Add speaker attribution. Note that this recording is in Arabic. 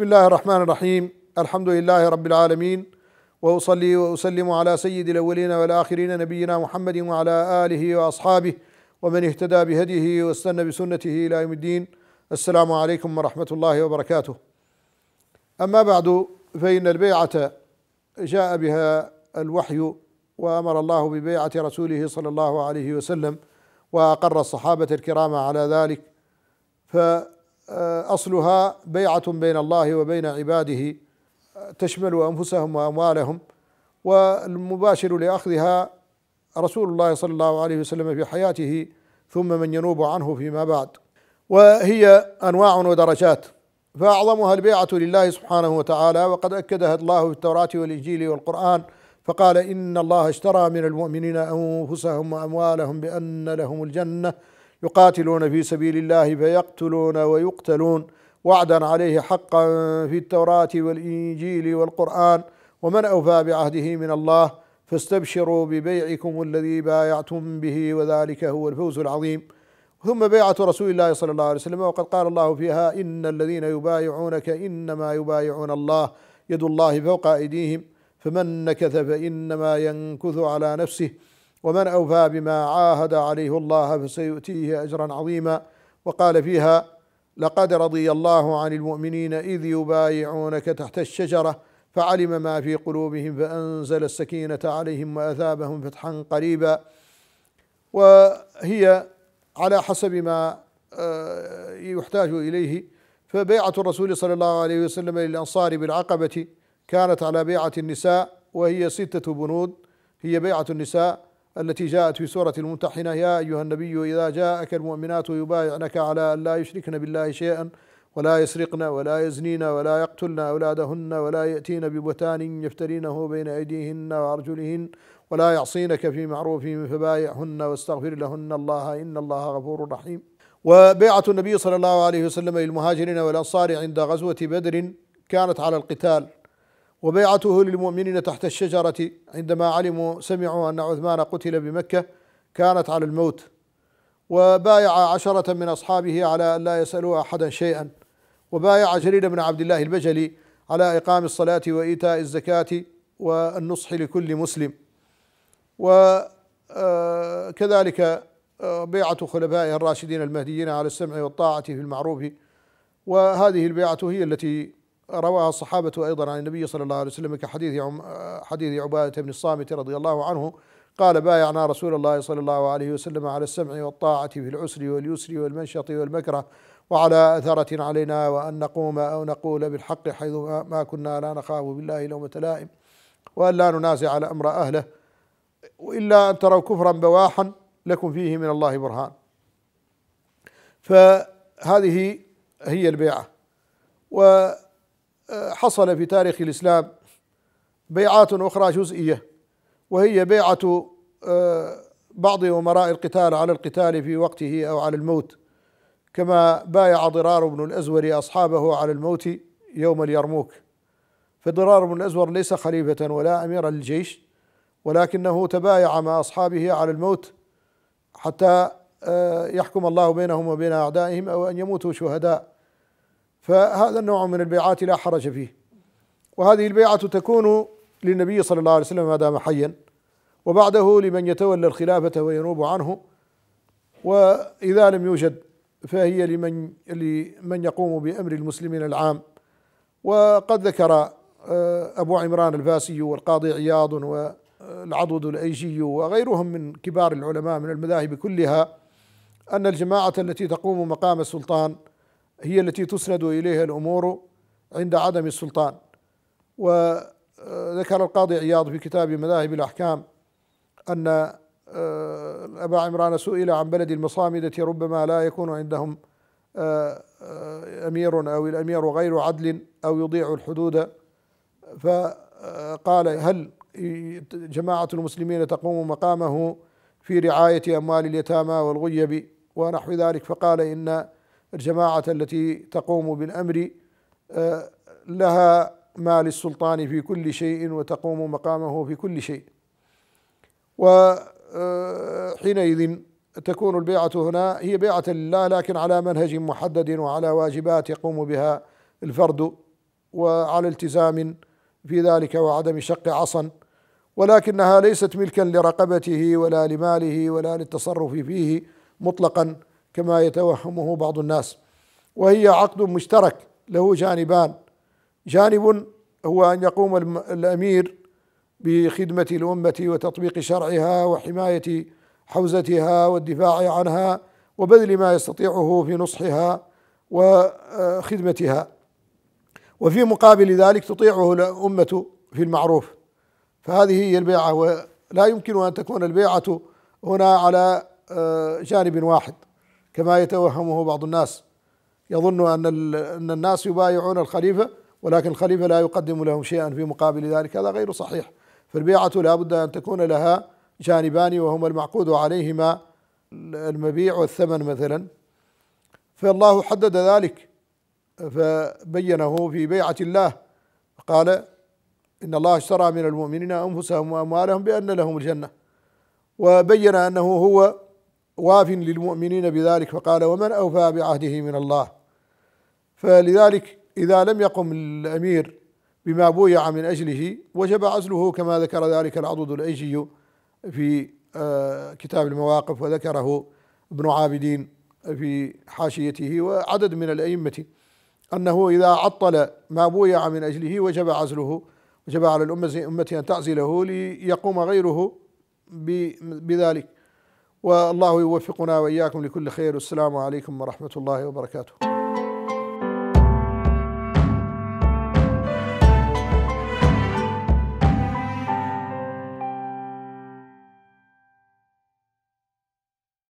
Speaker 1: بسم الله الرحمن الرحيم الحمد لله رب العالمين واصلي واسلم على سيد الاولين والاخرين نبينا محمد وعلى اله واصحابه ومن اهتدى بهديه واستنى بسنته الى يوم الدين السلام عليكم ورحمه الله وبركاته اما بعد فان البيعه جاء بها الوحي وامر الله ببيعه رسوله صلى الله عليه وسلم واقر الصحابه الكرام على ذلك ف آه، اصلها بيعه بين الله وبين عباده آه، تشمل انفسهم واموالهم والمباشر لاخذها رسول الله صلى الله عليه وسلم في حياته ثم من ينوب عنه فيما بعد وهي انواع ودرجات فاعظمها البيعه لله سبحانه وتعالى وقد اكدها الله في التوراه والانجيل والقران فقال ان الله اشترى من المؤمنين انفسهم واموالهم بان لهم الجنه يقاتلون في سبيل الله فيقتلون ويقتلون وعدا عليه حقا في التوراة والإنجيل والقرآن ومن أوفى بعهده من الله فاستبشروا ببيعكم الذي بايعتم به وذلك هو الفوز العظيم ثم بيعة رسول الله صلى الله عليه وسلم وقد قال الله فيها إن الذين يبايعونك إنما يبايعون الله يد الله فوق أيديهم فمن نكث فإنما ينكث على نفسه ومن أوفى بما عاهد عليه الله فسيؤتيه أجرا عظيما وقال فيها لقد رضي الله عن المؤمنين إذ يبايعونك تحت الشجرة فعلم ما في قلوبهم فأنزل السكينة عليهم وأثابهم فتحا قريبا وهي على حسب ما آه، يحتاج إليه فبيعة الرسول صلى الله عليه وسلم للأنصار بالعقبة كانت على بيعة النساء وهي ستة بنود هي بيعة النساء التي جاءت في سورة الممتحنة يا أيها النبي إذا جاءك المؤمنات يبايعنك على أن لا يشركن بالله شيئا ولا يسرقن ولا يزنين ولا يقتلن أولادهن ولا يأتين ببتان يفترينه بين أيديهن وأرجلهن ولا يعصينك في معروف فبايعهن واستغفر لهن الله إن الله غفور رحيم وبيعة النبي صلى الله عليه وسلم للمهاجرين والأنصار عند غزوة بدر كانت على القتال وبيعته للمؤمنين تحت الشجرة عندما علموا سمعوا أن عثمان قتل بمكة كانت على الموت وبايع عشرة من أصحابه على أن لا يسألوا أحدا شيئا وبايع جرير بن عبد الله البجلي على إقام الصلاة وإيتاء الزكاة والنصح لكل مسلم وكذلك آه، آه، بيعة خلفائه الراشدين المهديين على السمع والطاعة في المعروف وهذه البيعة هي التي رواها الصحابة أيضا عن النبي صلى الله عليه وسلم كحديث عم حديث عبادة بن الصامت رضي الله عنه قال بايعنا رسول الله صلى الله عليه وسلم على السمع والطاعة في العسر واليسر والمنشط والمكره وعلى أثرة علينا وأن نقوم أو نقول بالحق حيث ما كنا لا نخاف بالله لومة لائم وأن لا ننازع على أمر أهله وإلا أن تروا كفرا بواحا لكم فيه من الله برهان فهذه هي البيعة و حصل في تاريخ الإسلام بيعات أخرى جزئية وهي بيعة آه، بعض أمراء القتال على القتال في وقته أو على الموت كما بايع ضرار بن الأزور أصحابه على الموت يوم اليرموك فضرار بن الأزور ليس خليفة ولا أميرا للجيش ولكنه تبايع مع أصحابه على الموت حتى آه، يحكم الله بينهم وبين أعدائهم أو أن يموتوا شهداء فهذا النوع من البيعات لا حرج فيه وهذه البيعة تكون للنبي صلى الله عليه وسلم ما دام حيا وبعده لمن يتولى الخلافة وينوب عنه وإذا لم يوجد فهي لمن لمن يقوم بأمر المسلمين العام وقد ذكر آه، أبو عمران الباسي والقاضي عياض والعضد الأيجي وغيرهم من كبار العلماء من المذاهب كلها أن الجماعة التي تقوم مقام السلطان هي التي تسند إليها الأمور عند عدم السلطان وذكر القاضي عياض في كتاب مذاهب الأحكام أن آه، أبا عمران سئل عن بلد المصامدة ربما لا يكون عندهم آه، آه، أمير أو الأمير غير عدل أو يضيع الحدود فقال هل جماعة المسلمين تقوم مقامه في رعاية أموال اليتامى والغيب ونحو ذلك فقال إن الجماعة التي تقوم بالأمر آه، لها ما للسلطان في كل شيء وتقوم مقامه في كل شيء وحينئذ آه، تكون البيعة هنا هي بيعة لله لكن على منهج محدد وعلى واجبات يقوم بها الفرد وعلى التزام في ذلك وعدم شق عصا ولكنها ليست ملكا لرقبته ولا لماله ولا للتصرف فيه مطلقا كما يتوهمه بعض الناس وهي عقد مشترك له جانبان جانب هو ان يقوم الامير بخدمه الامه وتطبيق شرعها وحمايه حوزتها والدفاع عنها وبذل ما يستطيعه في نصحها وخدمتها وفي مقابل ذلك تطيعه الامه في المعروف فهذه هي البيعه ولا يمكن ان تكون البيعه هنا على آه، جانب واحد كما يتوهمه بعض الناس يظن أن أن الناس يبايعون الخليفة ولكن الخليفة لا يقدم لهم شيئا في مقابل ذلك هذا غير صحيح فالبيعة لا بد أن تكون لها جانبان وهما المعقود عليهما المبيع والثمن مثلا فالله حدد ذلك فبينه في بيعة الله قال إن الله اشترى من المؤمنين أنفسهم وأموالهم بأن لهم الجنة وبين أنه هو واف للمؤمنين بذلك فقال ومن أوفى بعهده من الله فلذلك إذا لم يقم الأمير بما بويع من أجله وجب عزله كما ذكر ذلك العضد الأيجي في آه، كتاب المواقف وذكره ابن عابدين في حاشيته وعدد من الأئمة أنه إذا عطل ما بويع من أجله وجب عزله وجب على الأمة أن تعزله ليقوم غيره بذلك والله يوفقنا وإياكم لكل خير والسلام عليكم ورحمة الله وبركاته